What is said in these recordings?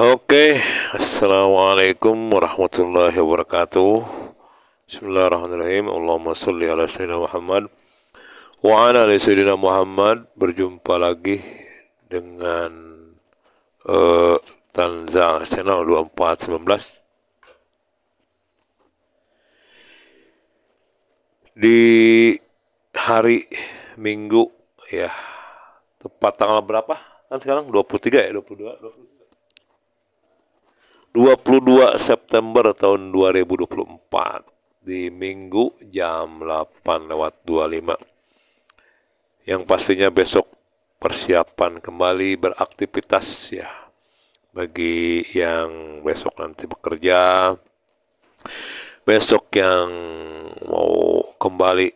Oke, okay. Assalamualaikum warahmatullahi wabarakatuh. Bismillahirrahmanirrahim. Allahumma salli ala sayyidina Muhammad wa ala ala sayyidina Muhammad. Berjumpa lagi dengan uh, Tanza Channel 2419 di hari Minggu ya. Tepat tanggal berapa? Kan sekarang 23 ya, 22, 23 22 September tahun 2024 di Minggu jam 8 lewat 25 yang pastinya besok persiapan kembali beraktivitas ya bagi yang besok nanti bekerja besok yang mau kembali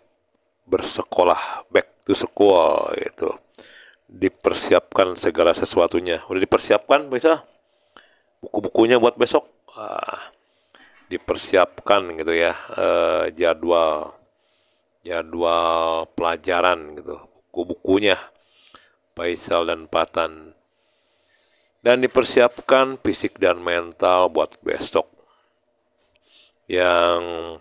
bersekolah back to school itu dipersiapkan segala sesuatunya udah dipersiapkan bisa buku-bukunya buat besok ah, dipersiapkan gitu ya eh, jadwal jadwal pelajaran gitu buku-bukunya Faisal dan Patan dan dipersiapkan fisik dan mental buat besok yang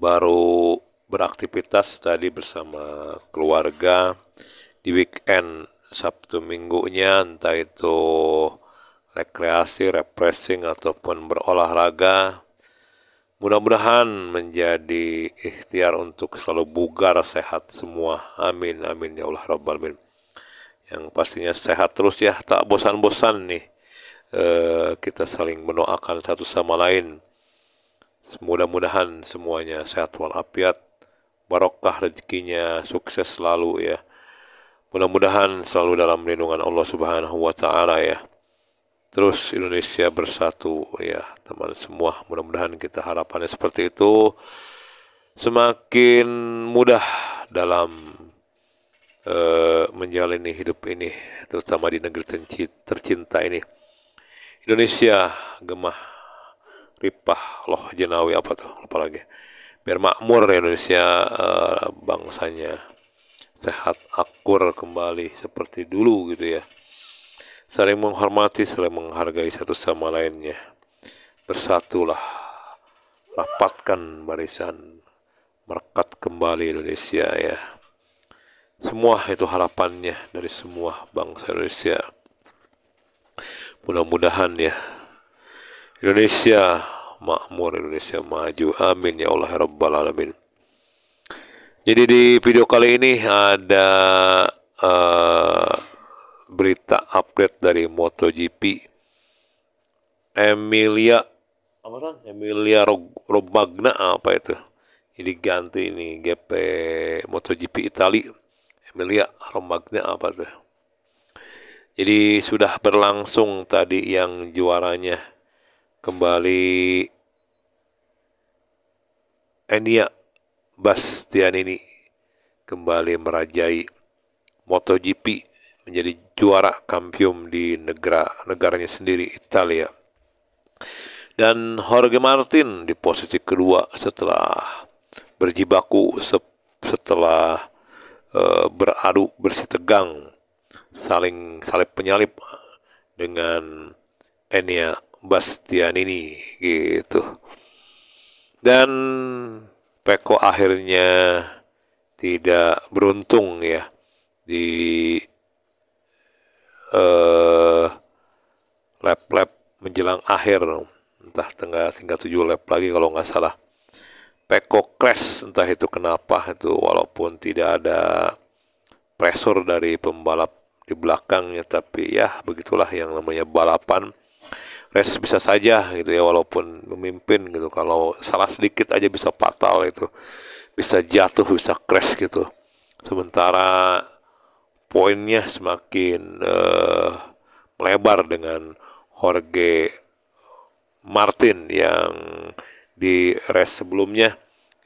baru beraktivitas tadi bersama keluarga di weekend Sabtu minggunya entah itu rekreasi, refreshing ataupun berolahraga mudah-mudahan menjadi ikhtiar untuk selalu bugar sehat semua. Amin amin ya Allah rabbal Amin. Yang pastinya sehat terus ya, tak bosan-bosan nih. E, kita saling mendoakan satu sama lain. Mudah-mudahan semuanya sehat walafiat, barokah rezekinya, sukses selalu ya. Mudah-mudahan selalu dalam lindungan Allah Subhanahu wa taala ya terus Indonesia bersatu ya teman semua mudah-mudahan kita harapannya seperti itu semakin mudah dalam uh, menjalani hidup ini terutama di negeri tercinta ini Indonesia gemah ripah loh jenawi apa tuh lupa lagi biar makmur Indonesia uh, bangsanya sehat akur kembali seperti dulu gitu ya saling menghormati, saling menghargai satu sama lainnya. Bersatulah, rapatkan barisan, merekat kembali Indonesia ya. Semua itu harapannya dari semua bangsa Indonesia. Mudah-mudahan ya Indonesia makmur, Indonesia maju. Amin ya Allah ya Rabbal Alamin. Jadi di video kali ini ada uh, berita update dari MotoGP. Emilia apa kan? Emilia Romagna apa itu? Ini ganti ini GP MotoGP Italia, Emilia Romagna apa tuh? Jadi sudah berlangsung tadi yang juaranya kembali Enia Bastianini kembali merajai MotoGP menjadi juara kampium di negara negaranya sendiri Italia. Dan Jorge Martin di posisi kedua setelah berjibaku setelah uh, beradu bersih tegang saling salip penyalip dengan Enya Bastianini gitu. Dan Peko akhirnya tidak beruntung ya di eh, lap menjelang akhir entah tengah tinggal tujuh lap lagi kalau nggak salah Peko crash entah itu kenapa itu walaupun tidak ada pressure dari pembalap di belakangnya tapi ya begitulah yang namanya balapan race bisa saja gitu ya walaupun memimpin gitu kalau salah sedikit aja bisa fatal itu bisa jatuh bisa crash gitu sementara poinnya semakin uh, melebar dengan Jorge Martin yang di race sebelumnya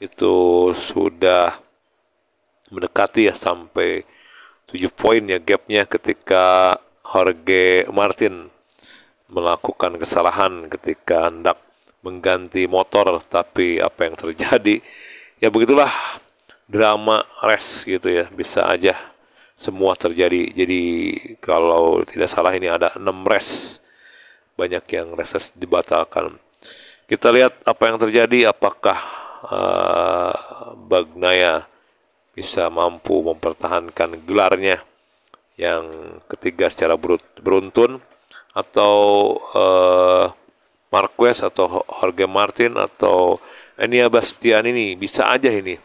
itu sudah mendekati ya sampai 7 poin ya gapnya ketika Jorge Martin melakukan kesalahan ketika hendak mengganti motor tapi apa yang terjadi ya begitulah drama race gitu ya bisa aja semua terjadi. Jadi kalau tidak salah ini ada 6 res. Banyak yang reses dibatalkan. Kita lihat apa yang terjadi apakah uh, eh, Bagnaya bisa mampu mempertahankan gelarnya yang ketiga secara beruntun atau uh, Marquez atau Jorge Martin atau Enia Bastian ini bisa aja ini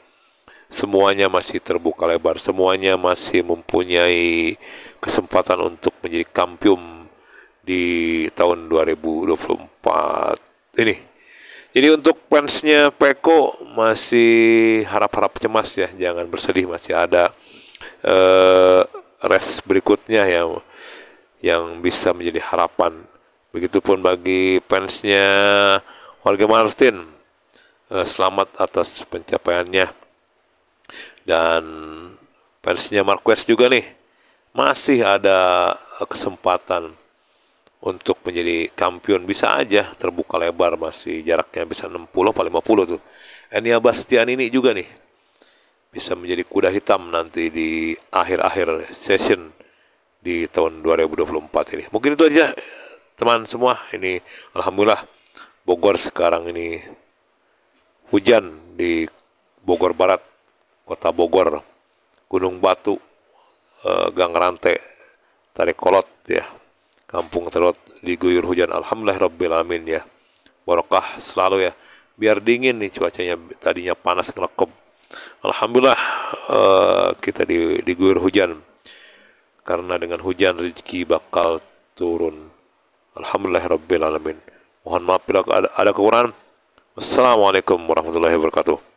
semuanya masih terbuka lebar, semuanya masih mempunyai kesempatan untuk menjadi kampium di tahun 2024 ini. Jadi untuk fansnya Peko masih harap-harap cemas ya, jangan bersedih masih ada uh, eh, res berikutnya yang yang bisa menjadi harapan. Begitupun bagi fansnya Jorge Martin, uh, selamat atas pencapaiannya. Dan fansnya Marquez juga nih masih ada eh, kesempatan untuk menjadi kampion bisa aja terbuka lebar masih jaraknya bisa 60 paling 50 tuh. Enia Bastian ini juga nih bisa menjadi kuda hitam nanti di akhir-akhir session di tahun 2024 ini. Mungkin itu aja teman semua. Ini alhamdulillah Bogor sekarang ini hujan di Bogor Barat Kota Bogor, Gunung Batu, eh, Gang Rante, Tarik Kolot ya. Kampung Terot diguyur hujan alhamdulillah rabbil alamin ya. Barokah selalu ya. Biar dingin nih cuacanya tadinya panas ngelekep. Alhamdulillah eh, kita diguyur hujan. Karena dengan hujan rezeki bakal turun. Alhamdulillah rabbil alamin. Mohon maaf bila ada, ada kekurangan. Wassalamualaikum warahmatullahi wabarakatuh.